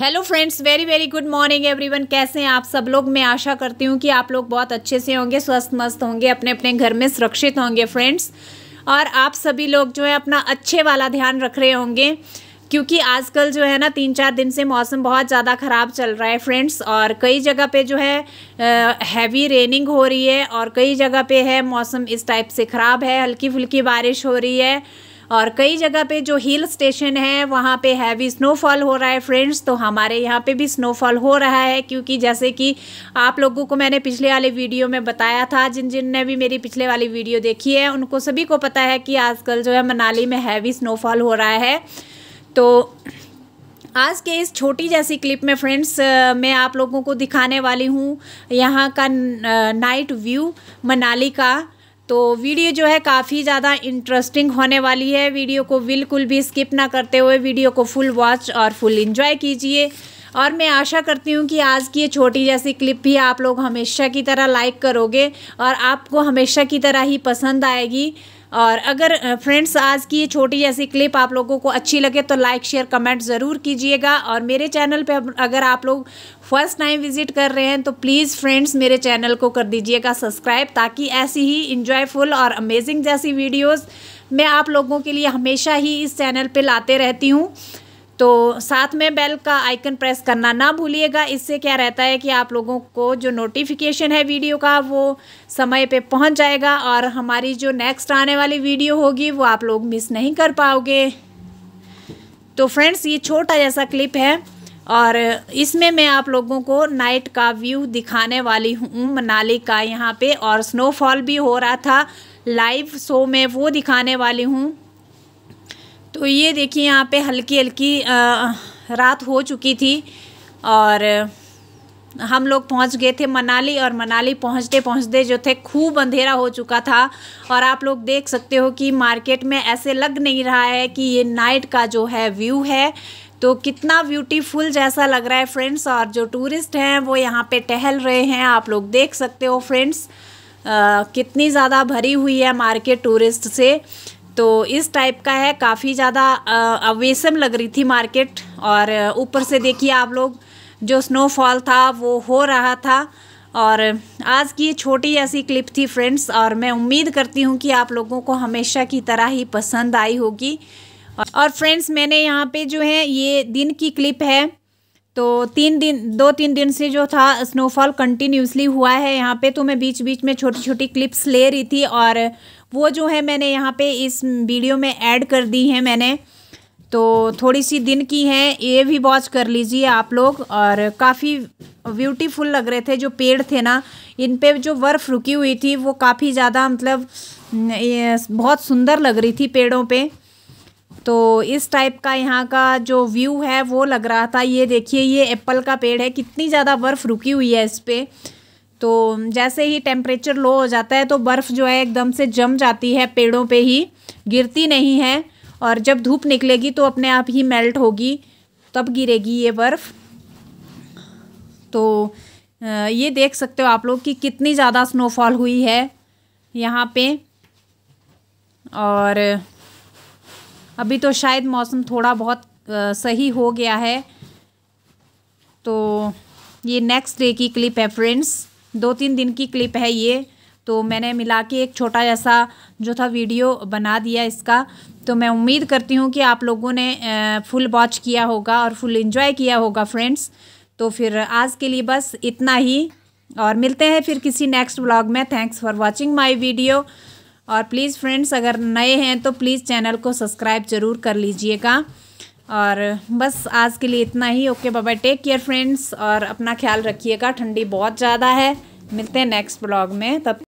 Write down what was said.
hello friends very very good morning everyone कैसे हैं आप सब लोग मैं आशा करती हूँ कि आप लोग बहुत अच्छे से होंगे स्वस्थ मस्त होंगे अपने अपने घर में सुरक्षित होंगे फ्रेंड्स और आप सभी लोग जो है अपना अच्छे वाला ध्यान रख रहे होंगे क्योंकि आजकल जो है ना तीन चार दिन से मौसम बहुत ज़्यादा ख़राब चल रहा है फ्रेंड्स और कई जगह पे जो है हैवी रेनिंग हो रही है और कई जगह पे है मौसम इस टाइप से ख़राब है हल्की फुल्की बारिश हो रही है और कई जगह पे जो हिल स्टेशन है वहाँ पे हैवी स्नोफॉल हो रहा है फ्रेंड्स तो हमारे यहाँ पे भी स्नोफॉल हो रहा है क्योंकि जैसे कि आप लोगों को मैंने पिछले वाले वीडियो में बताया था जिन जिन ने भी मेरी पिछले वाली वीडियो देखी है उनको सभी को पता है कि आजकल जो है मनाली में हैवी स्नोफॉल हो रहा है तो आज के इस छोटी जैसी क्लिप में फ्रेंड्स मैं आप लोगों को दिखाने वाली हूँ यहाँ का नाइट व्यू मनाली का तो वीडियो जो है काफ़ी ज़्यादा इंटरेस्टिंग होने वाली है वीडियो को बिल्कुल भी स्किप ना करते हुए वीडियो को फुल वॉच और फुल इन्जॉय कीजिए और मैं आशा करती हूँ कि आज की ये छोटी जैसी क्लिप भी आप लोग हमेशा की तरह लाइक करोगे और आपको हमेशा की तरह ही पसंद आएगी और अगर फ्रेंड्स आज की ये छोटी जैसी क्लिप आप लोगों को अच्छी लगे तो लाइक शेयर कमेंट ज़रूर कीजिएगा और मेरे चैनल पे अगर आप लोग फर्स्ट टाइम विजिट कर रहे हैं तो प्लीज़ फ्रेंड्स मेरे चैनल को कर दीजिएगा सब्सक्राइब ताकि ऐसी ही इंजॉयफुल और अमेजिंग जैसी वीडियोज़ मैं आप लोगों के लिए हमेशा ही इस चैनल पर लाते रहती हूँ तो साथ में बेल का आइकन प्रेस करना ना भूलिएगा इससे क्या रहता है कि आप लोगों को जो नोटिफिकेशन है वीडियो का वो समय पे पहुंच जाएगा और हमारी जो नेक्स्ट आने वाली वीडियो होगी वो आप लोग मिस नहीं कर पाओगे तो फ्रेंड्स ये छोटा जैसा क्लिप है और इसमें मैं आप लोगों को नाइट का व्यू दिखाने वाली हूँ मनाली का यहाँ पर और स्नोफॉल भी हो रहा था लाइव शो में वो दिखाने वाली हूँ तो ये देखिए यहाँ पे हल्की हल्की रात हो चुकी थी और हम लोग पहुंच गए थे मनाली और मनाली पहुंचते पहुंचते जो थे खूब अंधेरा हो चुका था और आप लोग देख सकते हो कि मार्केट में ऐसे लग नहीं रहा है कि ये नाइट का जो है व्यू है तो कितना ब्यूटीफुल जैसा लग रहा है फ्रेंड्स और जो टूरिस्ट हैं वो यहाँ पे टहल रहे हैं आप लोग देख सकते हो फ्रेंड्स कितनी ज़्यादा भरी हुई है मार्केट टूरिस्ट से तो इस टाइप का है काफ़ी ज़्यादा अवेसम लग रही थी मार्केट और ऊपर से देखिए आप लोग जो स्नोफॉल था वो हो रहा था और आज की छोटी ऐसी क्लिप थी फ्रेंड्स और मैं उम्मीद करती हूँ कि आप लोगों को हमेशा की तरह ही पसंद आई होगी और फ्रेंड्स मैंने यहाँ पे जो है ये दिन की क्लिप है तो तीन दिन दो तीन दिन से जो था स्नोफॉल कंटिन्यूसली हुआ है यहाँ पे तो मैं बीच बीच में छोटी छोटी क्लिप्स ले रही थी और वो जो है मैंने यहाँ पे इस वीडियो में ऐड कर दी है मैंने तो थोड़ी सी दिन की है ये भी वॉच कर लीजिए आप लोग और काफ़ी ब्यूटीफुल लग रहे थे जो पेड़ थे ना इन पे जो बर्फ़ रुकी हुई थी वो काफ़ी ज़्यादा मतलब बहुत सुंदर लग रही थी पेड़ों पे तो इस टाइप का यहाँ का जो व्यू है वो लग रहा था ये देखिए ये एप्पल का पेड़ है कितनी ज़्यादा बर्फ़ रुकी हुई है इस पर तो जैसे ही टेम्परेचर लो हो जाता है तो बर्फ़ जो है एकदम से जम जाती है पेड़ों पे ही गिरती नहीं है और जब धूप निकलेगी तो अपने आप ही मेल्ट होगी तब गिरेगी ये बर्फ़ तो ये देख सकते हो आप लोग कि कितनी ज़्यादा स्नोफॉल हुई है यहाँ पे और अभी तो शायद मौसम थोड़ा बहुत आ, सही हो गया है तो ये नेक्स्ट डे की क्लिप है फ्रेंड्स दो तीन दिन की क्लिप है ये तो मैंने मिला के एक छोटा जैसा जो था वीडियो बना दिया इसका तो मैं उम्मीद करती हूँ कि आप लोगों ने फुल वॉच किया होगा और फुल इन्जॉय किया होगा फ्रेंड्स तो फिर आज के लिए बस इतना ही और मिलते हैं फिर किसी नेक्स्ट ब्लॉग में thanks for watching my video और प्लीज़ फ्रेंड्स अगर नए हैं तो प्लीज़ चैनल को सब्सक्राइब ज़रूर कर लीजिएगा और बस आज के लिए इतना ही ओके बाबा टेक केयर फ्रेंड्स और अपना ख्याल रखिएगा ठंडी बहुत ज़्यादा है मिलते हैं नेक्स्ट ब्लॉग में तब